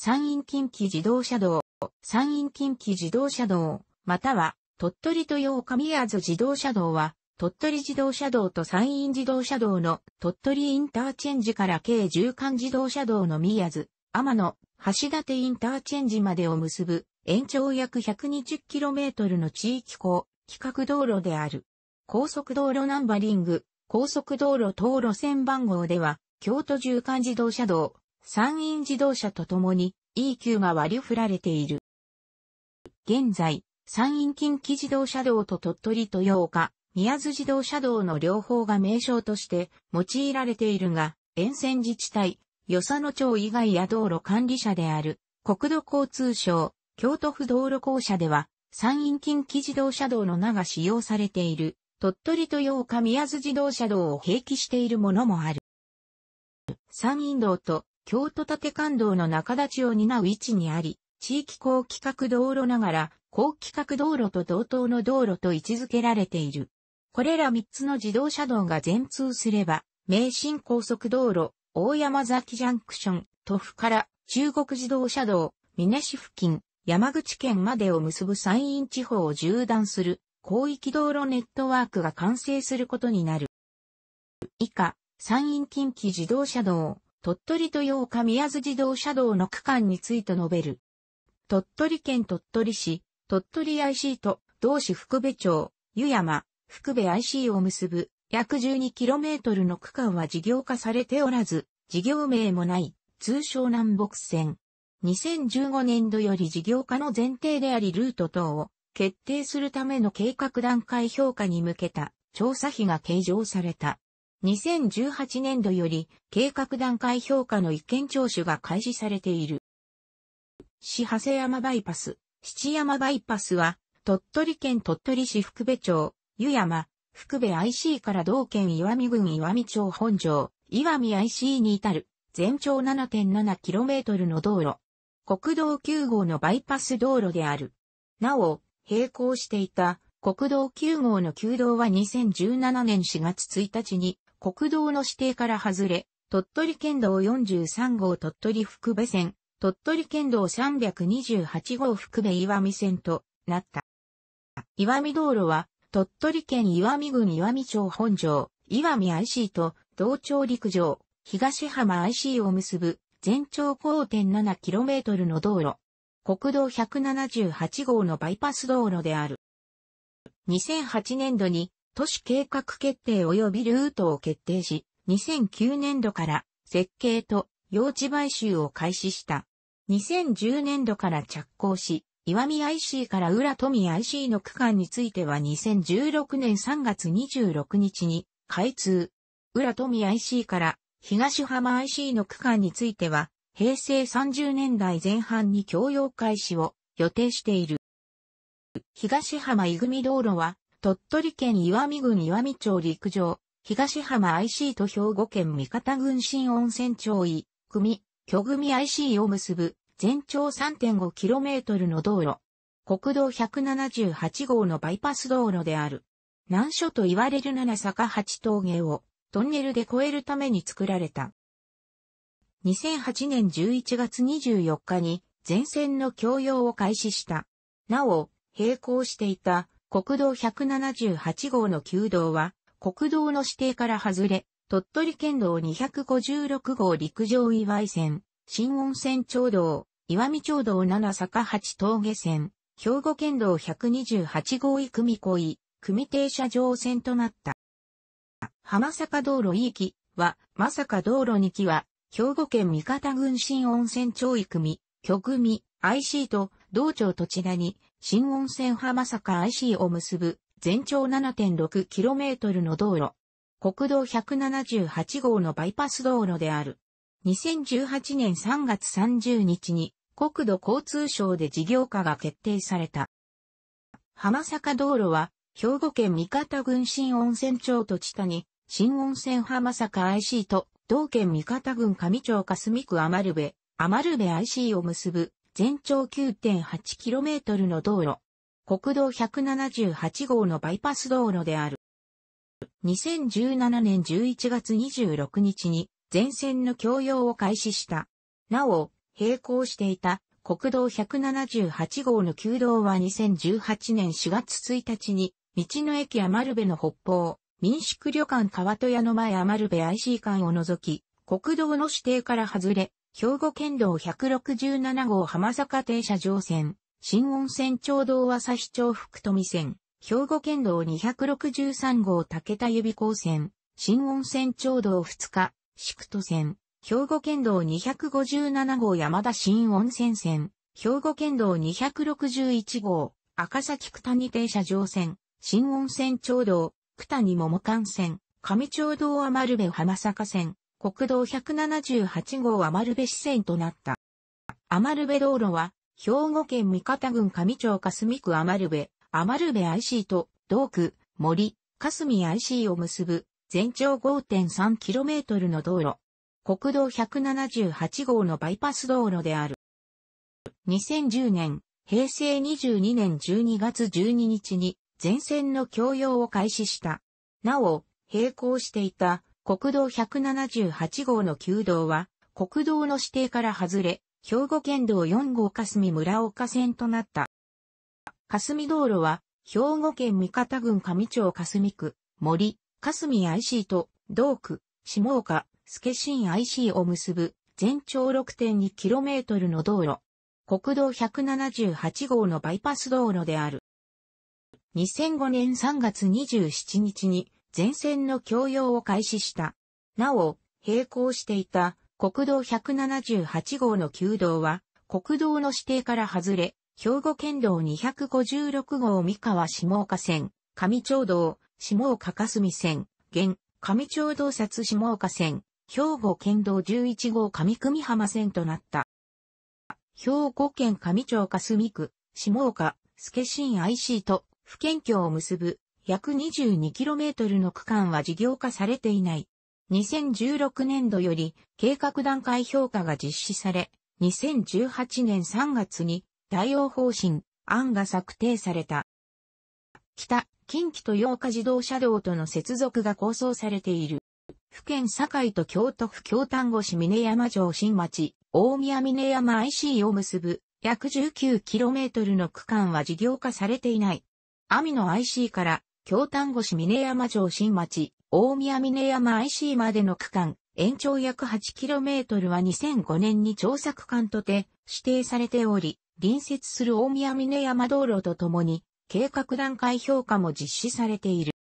山陰近畿自動車道、山陰近畿自動車道、または、鳥取豊岡宮津自動車道は、鳥取自動車道と山陰自動車道の鳥取インターチェンジから計縦貫自動車道の宮津、天野、橋立インターチェンジまでを結ぶ、延長約 120km の地域高、規格道路である。高速道路ナンバリング、高速道路等路線番号では、京都縦貫自動車道、山陰自動車と共に e q が割り振られている。現在、山陰近畿自動車道と鳥取豊岡、宮津自動車道の両方が名称として用いられているが、沿線自治体、与謝野町以外や道路管理者である国土交通省、京都府道路公社では、山陰近畿自動車道の名が使用されている、鳥取豊岡宮津自動車道を併記しているものもある。山陰道と京都立関道の中立ちを担う位置にあり、地域高規格道路ながら、高規格道路と同等の道路と位置づけられている。これら3つの自動車道が全通すれば、名神高速道路、大山崎ジャンクション、都府から中国自動車道、美市付近、山口県までを結ぶ山陰地方を縦断する広域道路ネットワークが完成することになる。以下、山陰近畿自動車道、鳥取豊岡宮津自動車道の区間について述べる。鳥取県鳥取市、鳥取 IC と同市福部町、湯山、福部 IC を結ぶ約 12km の区間は事業化されておらず、事業名もない、通称南北線。2015年度より事業化の前提でありルート等を決定するための計画段階評価に向けた調査費が計上された。2018年度より計画段階評価の意見聴取が開始されている。市長谷山バイパス、七山バイパスは、鳥取県鳥取市福部町、湯山、福部 IC から同県岩見郡岩見町本庄、岩見 IC に至る、全長 7.7km の道路。国道9号のバイパス道路である。なお、並行していた国道9号の旧道は2017年4月1日に国道の指定から外れ、鳥取県道43号鳥取福部線、鳥取県道328号福部岩見線となった。岩見道路は、鳥取県岩見郡岩見町本町、岩見 IC と同町陸上、東浜 IC を結ぶ全長 5.7km の道路。国道178号のバイパス道路である。2008年度に都市計画決定及びルートを決定し、2009年度から設計と用地買収を開始した。2010年度から着工し、岩見 IC から浦富 IC の区間については2016年3月26日に開通。浦富 IC から東浜 IC の区間については平成30年代前半に供用開始を予定している。東浜いぐみ道路は鳥取県岩見郡岩見町陸上、東浜 IC と兵庫県三方郡新温泉町井、組、巨組 IC を結ぶ、全長 3.5km の道路。国道178号のバイパス道路である。難所と言われる七坂八峠をトンネルで越えるために作られた。2008年11月24日に全線の供用を開始した。なお、並行していた国道178号の旧道は、国道の指定から外れ、鳥取県道256号陸上岩井線、新温泉町道、岩見町道7坂八峠線、兵庫県道128号井組恋、組停車場線となった。浜坂道路2期は、まさか道路2期は、兵庫県三方郡新温泉町井組、巨組、IC と道庁と千田に、新温泉浜坂 IC を結ぶ、全長 7.6km の道路。国道178号のバイパス道路である。2018年3月30日に、国土交通省で事業化が決定された。浜坂道路は、兵庫県三方郡新温泉町と千谷、新温泉浜坂 IC と、同県三方郡上町霞区余部、余部 IC を結ぶ、全長 9.8km の道路。国道178号のバイパス道路である。2017年11月26日に全線の供用を開始した。なお、並行していた国道178号の旧道は2018年4月1日に、道の駅余部の北方、民宿旅館川戸屋の前余部 IC 館を除き、国道の指定から外れ、兵庫県道167号浜坂停車場線、新温泉町道朝日町福富線、兵庫県道263号竹田指高線、新温泉町道2日、宿都線、兵庫県道257号山田新温泉線、兵庫県道261号、赤崎九谷停車場線、新温泉町道、九谷桃館線、上町道余部浜坂線、国道178号余部支線となった。余部道路は、兵庫県三方郡上町霞区余部、余部 IC と、道区、森、霞 IC を結ぶ、全長 5.3km の道路。国道178号のバイパス道路である。2010年、平成22年12月12日に、全線の供用を開始した。なお、並行していた国道178号の旧道は、国道の指定から外れ、兵庫県道4号霞村岡線となった。霞道路は、兵庫県三方郡上町霞区、森、霞 IC と、道区、下岡、助新 IC を結ぶ、全長 6.2km の道路。国道178号のバイパス道路である。2005年3月27日に、前線の供用を開始した。なお、並行していた国道178号の旧道は、国道の指定から外れ、兵庫県道256号三河下岡線、上町道、下岡霞線、現、上町道札下岡線、兵庫県道11号上組浜線となった。兵庫県上町霞区、下岡、助新 IC と、府県境を結ぶ約 22km の区間は事業化されていない。2016年度より計画段階評価が実施され、2018年3月に対応方針案が策定された。北、近畿と洋日自動車道との接続が構想されている。府県堺と京都府京丹後市峰山城新町、大宮峰山 IC を結ぶ約 19km の区間は事業化されていない。網の IC から京丹後市峰山城新町、大宮峰山 IC までの区間、延長約 8km は2005年に調査区間とて指定されており、隣接する大宮峰山道路とともに、計画段階評価も実施されている。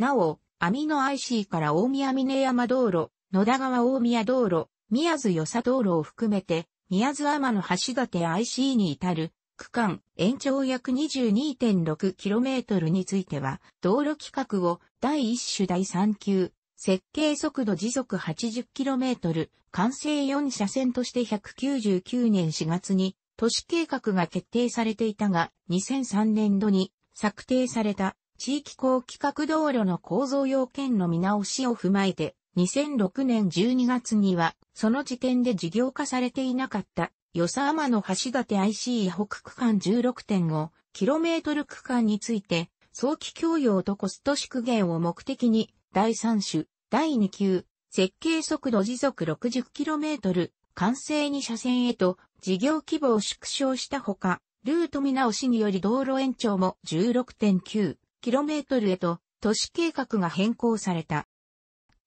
なお、網の IC から大宮峰山道路、野田川大宮道路、宮津与佐道路を含めて、宮津天の橋立 IC に至る区間延長約 22.6km については、道路規格を第1種第3級、設計速度時速 80km、完成4車線として199年4月に都市計画が決定されていたが、2003年度に策定された地域高規格道路の構造要件の見直しを踏まえて、2006年12月には、その時点で事業化されていなかった、与沢天の橋立 IC 北区間 16.5km 区間について、早期供用とコスト縮減を目的に、第3種、第2級、設計速度時速 60km、完成に車線へと事業規模を縮小したほか、ルート見直しにより道路延長も 16.9km へと都市計画が変更された。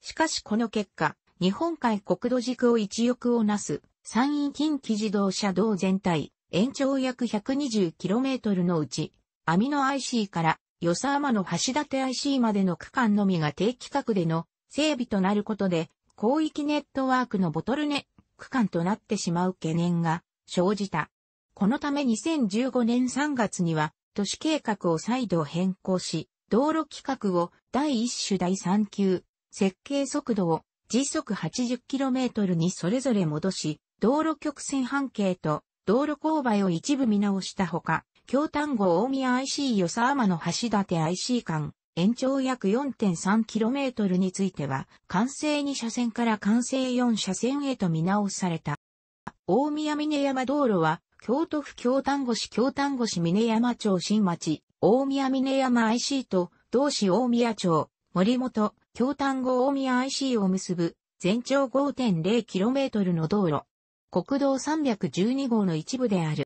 しかしこの結果、日本海国土軸を一翼をなす、山陰近畿自動車道全体、延長約 120km のうち、網の IC から与沢間の橋立 IC までの区間のみが低規格での整備となることで、広域ネットワークのボトルネック間となってしまう懸念が生じた。このため2015年3月には都市計画を再度変更し、道路規格を第1種第3級、設計速度を時速 80km にそれぞれ戻し、道路曲線半径と道路勾配を一部見直したほか、京丹後大宮 IC 与沢間の橋立 IC 間、延長約 4.3km については、完成2車線から完成4車線へと見直された。大宮峰山道路は、京都府京丹後市京丹後市峰山町新町、大宮峰山 IC と、同市大宮町、森本、京丹後大宮 IC を結ぶ全長 5.0km の道路。国道312号の一部である。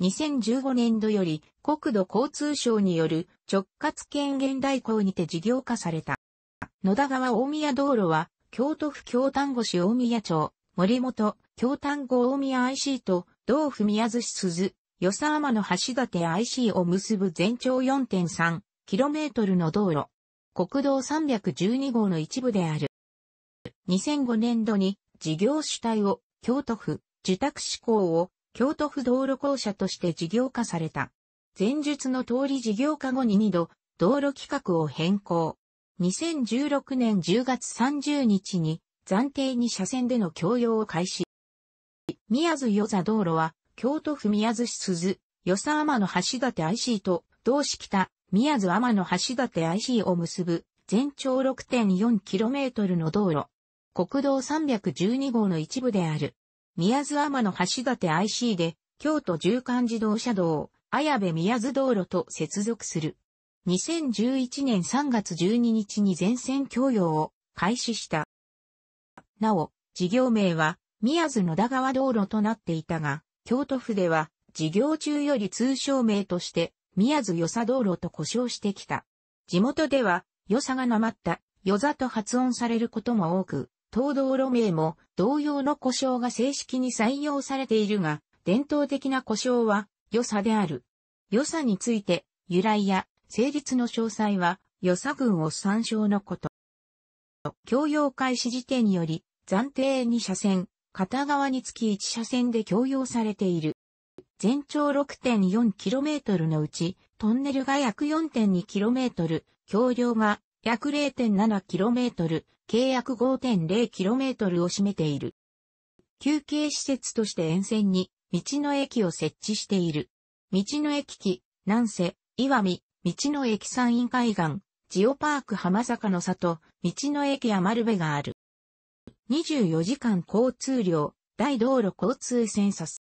2015年度より国土交通省による直轄権限代行にて事業化された。野田川大宮道路は京都府京丹後市大宮町、森本、京丹後大宮 IC と道府宮津市鈴、与沢浜の橋立 IC を結ぶ全長 4.3km の道路。国道312号の一部である。2005年度に事業主体を京都府受託志向を京都府道路公社として事業化された。前述の通り事業化後に2度道路規格を変更。2016年10月30日に暫定に車線での供用を開始。宮津与座道路は京都府宮津市鈴、与佐天の橋立 IC と同市北宮津天の橋立 IC を結ぶ全長 6.4km の道路。国道312号の一部である。宮津天の橋立 IC で京都縦貫自動車道、綾部宮津道路と接続する。2011年3月12日に全線供与を開始した。なお、事業名は宮津野田川道路となっていたが、京都府では事業中より通称名として宮津与佐道路と呼称してきた。地元では、与佐がなまった、与佐と発音されることも多く、東道路名も同様の呼称が正式に採用されているが、伝統的な呼称は、与佐である。与佐について、由来や成立の詳細は、与佐軍を参照のこと。教養開始時点により、暫定2車線、片側につき1車線で供用されている。全長 6.4km のうち、トンネルが約 4.2km、橋梁が約 0.7km、契約 5.0km を占めている。休憩施設として沿線に道の駅を設置している。道の駅機、南瀬、岩見、道の駅山陰海岸、ジオパーク浜坂の里、道の駅余部がある。24時間交通量、大道路交通センサス。